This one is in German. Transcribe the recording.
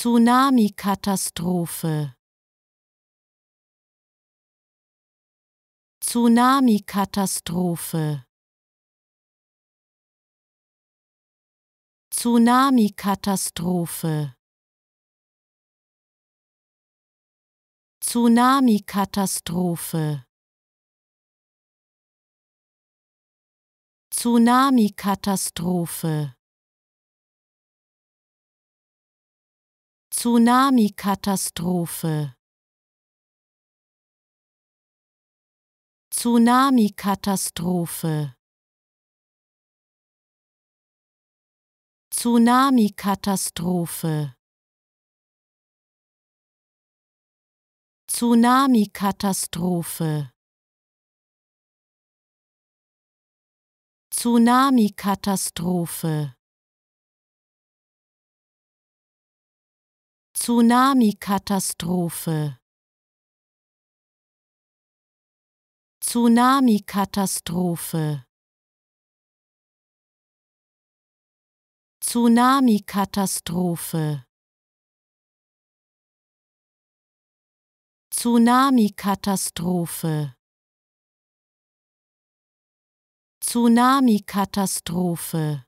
Tsunami-Katastrophe Tsunami-Katastrophe Tsunami-Katastrophe Tsunami-Katastrophe Tsunami-Katastrophe Tsunami-Katastrophe Tsunami-Katastrophe Tsunami-Katastrophe Tsunami-Katastrophe Tsunami-Katastrophe Tsunami-Katastrophe Tsunami-Katastrophe Tsunami-Katastrophe Tsunami-Katastrophe Tsunami-Katastrophe